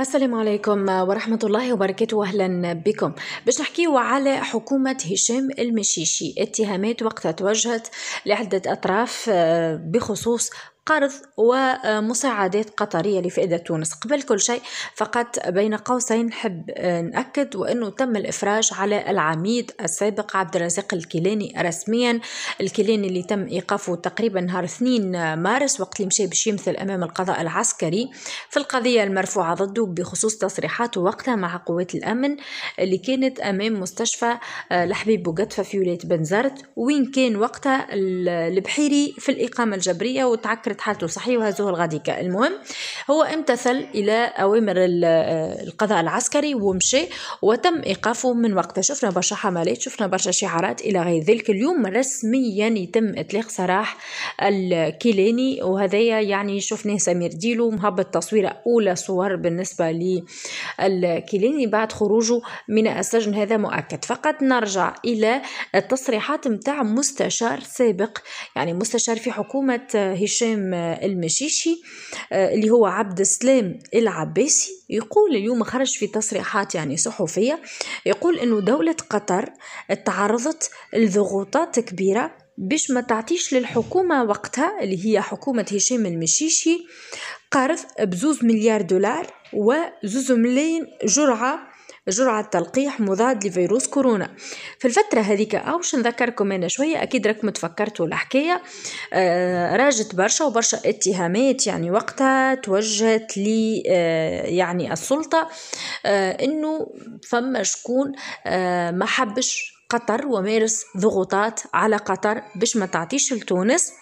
السلام عليكم ورحمة الله وبركاته أهلا بكم باش نحكيو على حكومة هشام المشيشي اتهامات وقتها توجهت لعدة أطراف آه، بخصوص قرض ومساعدات قطرية لفائدة تونس قبل كل شيء فقط بين قوسين نحب نأكد وأنه تم الإفراج على العميد السابق عبد الرزاق الكيلاني رسميا الكيلاني اللي تم إيقافه تقريبا نهار 2 مارس وقت اللي مشى باش يمثل أمام القضاء العسكري في القضية المرفوعة ضده بخصوص تصريحاته وقتها مع قوات الأمن اللي كانت أمام مستشفى الحبيب بوقطفة في ولاية بنزرت وين كان وقتها البحيري في الإقامة الجبرية وتعكرت كانت حالته صحية وهزوه الغديكة المهم هو امتثل إلى أوامر القضاء العسكري ومشي وتم إيقافه من وقتها شفنا برشا حملات شفنا برشا شعارات إلى غير ذلك اليوم رسميا يتم إطلاق سراح الكيلاني وهذايا يعني شفناه سمير ديلو مهبط تصويرة أولى صور بالنسبة للكيلاني بعد خروجه من السجن هذا مؤكد فقط نرجع إلى التصريحات متاع مستشار سابق يعني مستشار في حكومة هشام السلام المشيشي آه، اللي هو عبد السلام العباسي يقول اليوم خرج في تصريحات يعني صحفية يقول أنه دولة قطر تعرضت لضغوطات كبيرة باش ما تعطيش للحكومة وقتها اللي هي حكومة هشام المشيشي قرض بزوز مليار دولار وزوز ملايين جرعة جرعة تلقيح مضاد لفيروس كورونا في الفترة هذيك أو نذكركم أنا شوية أكيد راكم تفكرتوا الحكاية آه راجت برشا وبرشا اتهامات يعني وقتها توجهت لي آه يعني السلطة آه أنه فما شكون آه، ما حبش قطر ومارس ضغوطات على قطر باش ما تعطيش لتونس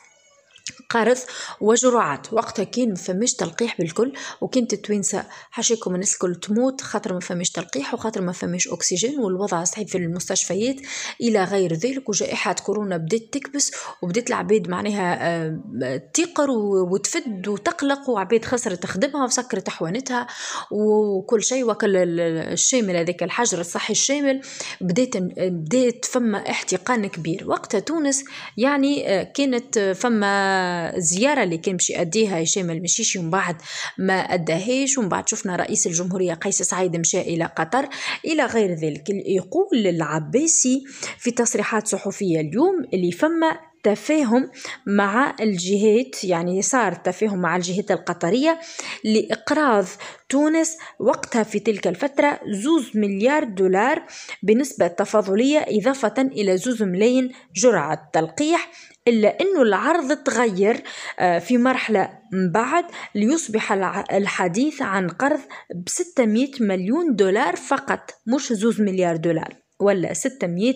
قرض وجرعات وقتها كان فماش تلقيح بالكل وكانت التوانسة حاشاكم الناس الكل تموت خاطر ما فماش تلقيح وخاطر ما فماش اكسجين والوضع صعيب في المستشفيات الى غير ذلك وجائحة كورونا بدات تكبس وبدات العباد معناها آه، تقر وتفد وتقلق وعباد خسرت خدمها وسكرت حوانتها وكل شيء وكل الشامل هذاك الحجر الصحي الشامل بدات بدات فما احتقان كبير وقتها تونس يعني آه، كانت فما الزياره اللي كان باش ياديها هشام المشيشي ومن بعد ما اداهاش ومن بعد شفنا رئيس الجمهوريه قيس سعيد مشى الى قطر الى غير ذلك يقول العباسي في تصريحات صحفيه اليوم اللي فما تفاهم مع الجهات يعني صار تفاهم مع الجهات القطرية لإقراض تونس وقتها في تلك الفترة زوز مليار دولار بنسبة تفاضلية إضافة إلى زوز ملايين جرعة تلقيح إلا أن العرض تغير آه، في مرحلة بعد ليصبح الحديث عن قرض ب 600 مليون دولار فقط مش زوز مليار دولار ولا 600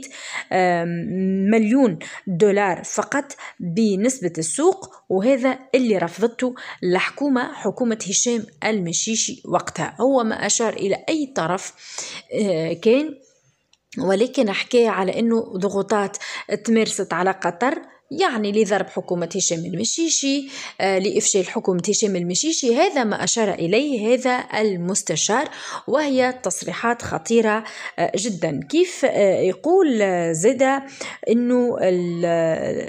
مليون دولار فقط بنسبة السوق وهذا اللي رفضته الحكومة حكومة هشام المشيشي وقتها هو ما أشار إلى أي طرف آه، كان ولكن حكى على أنه ضغوطات تمارست على قطر يعني لضرب حكومة هشام المشيشي آه، لإفشال حكومة هشام المشيشي هذا ما أشار إليه هذا المستشار وهي تصريحات خطيرة آه، جدا كيف آه، يقول زيدا أنه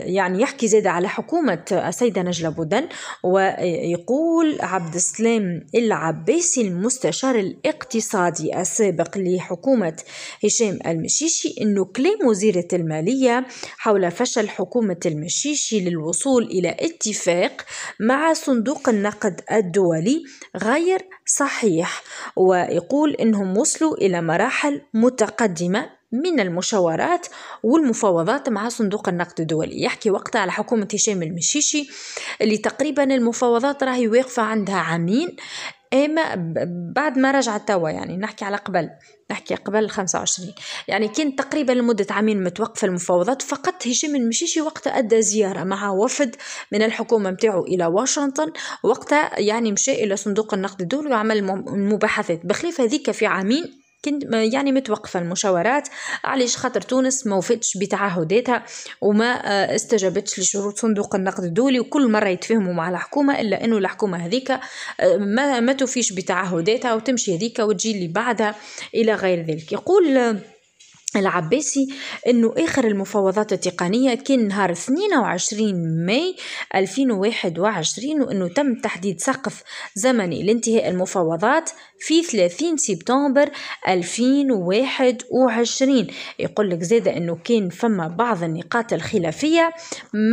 يعني يحكي زيدا على حكومة السيدة نجلة بودن ويقول عبد السلام العباسي المستشار الاقتصادي السابق لحكومة هشام المشيشي أنه كلام وزيرة المالية حول فشل حكومة المشيشي للوصول إلى اتفاق مع صندوق النقد الدولي غير صحيح ويقول أنهم وصلوا إلى مراحل متقدمة من المشاورات والمفاوضات مع صندوق النقد الدولي يحكي وقتها على حكومة هشام المشيشي اللي تقريبا المفاوضات راهي واقفة عندها عامين اما بعد ما رجعت توا يعني نحكي على قبل نحكي قبل 25 يعني كان تقريبا لمدة عامين متوقفة المفاوضات فقط هشام المشيشي وقتها أدى زيارة مع وفد من الحكومة متاعه إلى واشنطن وقتها يعني مشى إلى صندوق النقد الدولي وعمل مباحثات بخلاف هذيك في عامين كنت يعني متوقفة المشاورات علاش خاطر تونس ما وفتش بتعهداتها وما آه، استجابتش لشروط صندوق النقد الدولي وكل مرة يتفاهموا مع الحكومة إلا أنه الحكومة هذيك آه، ما, ما توفيش بتعهداتها وتمشي هذيك وتجي اللي بعدها إلى غير ذلك يقول آه، العباسي انه اخر المفاوضات التقنية كان نهار 22 ماي 2021 وانه تم تحديد سقف زمني لانتهاء المفاوضات في 30 سبتمبر 2021 يقول لك زاد انه كان فما بعض النقاط الخلافية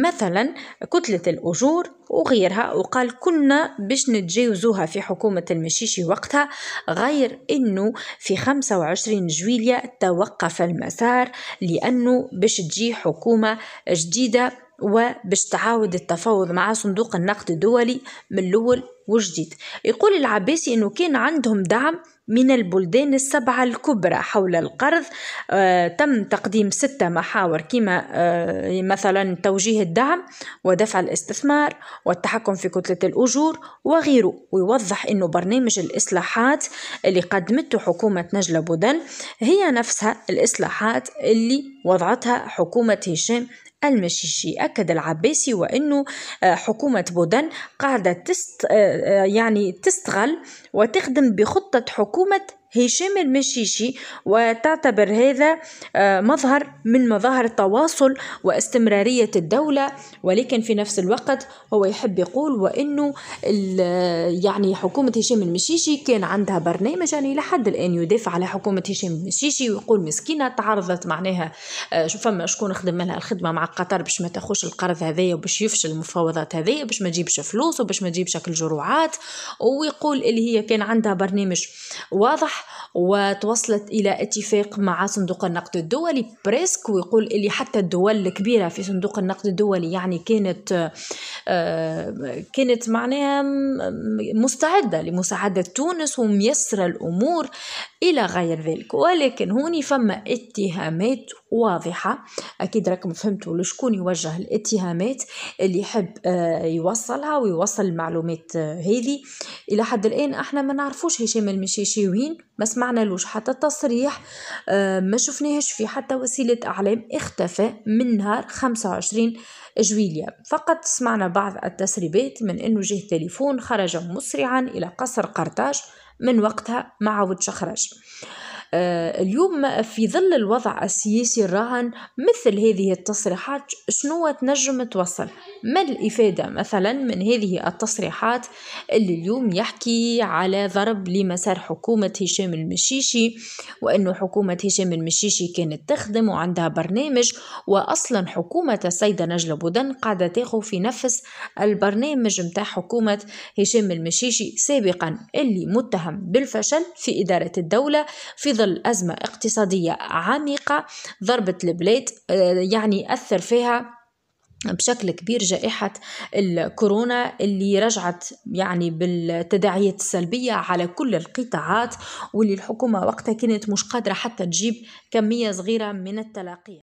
مثلا كتلة الاجور وغيرها وقال كنا باش نتجاوزوها في حكومة المشيشي وقتها غير أنه في 25 جويليا توقف المسار لأنه باش تجي حكومة جديدة وباش تعاود التفاوض مع صندوق النقد الدولي من الأول وجديد يقول العباسي أنه كان عندهم دعم من البلدان السبعة الكبرى حول القرض آه، تم تقديم ستة محاور كما آه، مثلا توجيه الدعم ودفع الاستثمار والتحكم في كتلة الأجور وغيره ويوضح أنه برنامج الإصلاحات اللي قدمته حكومة نجلة بودل هي نفسها الإصلاحات اللي وضعتها حكومة هشام المشيشي أكد العباسي وأنه آه، حكومة بودن قاعدة تست آه، آه، يعني تستغل وتخدم بخطة حكومة هشام المشيشي وتعتبر هذا آه، مظهر من مظاهر التواصل واستمرارية الدولة ولكن في نفس الوقت هو يحب يقول وأنه آه، يعني حكومة هشام المشيشي كان عندها برنامج يعني لحد الآن يدافع على حكومة هشام المشيشي ويقول مسكينة تعرضت معناها آه، شو فما شكون خدم لها الخدمة مع قطر باش ما تاخوش القرض هذايا وباش يفشل المفاوضات هذايا باش ما تجيبش فلوس وباش ما تجيبش الجروعات ويقول اللي هي كان عندها برنامج واضح وتوصلت إلى اتفاق مع صندوق النقد الدولي بريسك ويقول اللي حتى الدول الكبيرة في صندوق النقد الدولي يعني كانت آه، كانت معناها مستعدة لمساعدة تونس وميسرة الأمور إلى غير ذلك ولكن هوني فما اتهامات واضحة أكيد راكم فهمتوا لشكون يوجه الاتهامات اللي يحب آه، يوصلها ويوصل المعلومات آه، هذه إلى حد الآن احنا ما نعرفوش هشام المشيشي وين ما لوش حتى تصريح آه، ما شفناهش في حتى وسيلة أعلام اختفى من نهار 25 جويلية فقط سمعنا بعض التسريبات من أنه جه تليفون خرج مسرعا إلى قصر قرطاج من وقتها ما عاودش خرج آه، اليوم في ظل الوضع السياسي الراهن مثل هذه التصريحات شنو تنجم توصل ما الإفادة مثلا من هذه التصريحات اللي اليوم يحكي على ضرب لمسار حكومة هشام المشيشي وأن حكومة هشام المشيشي كانت تخدم وعندها برنامج وأصلا حكومة السيدة نجلة بودن قاعدة تاخو في نفس البرنامج متاع حكومة هشام المشيشي سابقا اللي متهم بالفشل في إدارة الدولة في ظل أزمة اقتصادية عميقة ضربت البلاد آه، يعني أثر فيها بشكل كبير جائحة الكورونا اللي رجعت يعني بالتداعيات السلبية على كل القطاعات واللي الحكومة وقتها كانت مش قادرة حتى تجيب كمية صغيرة من التلاقية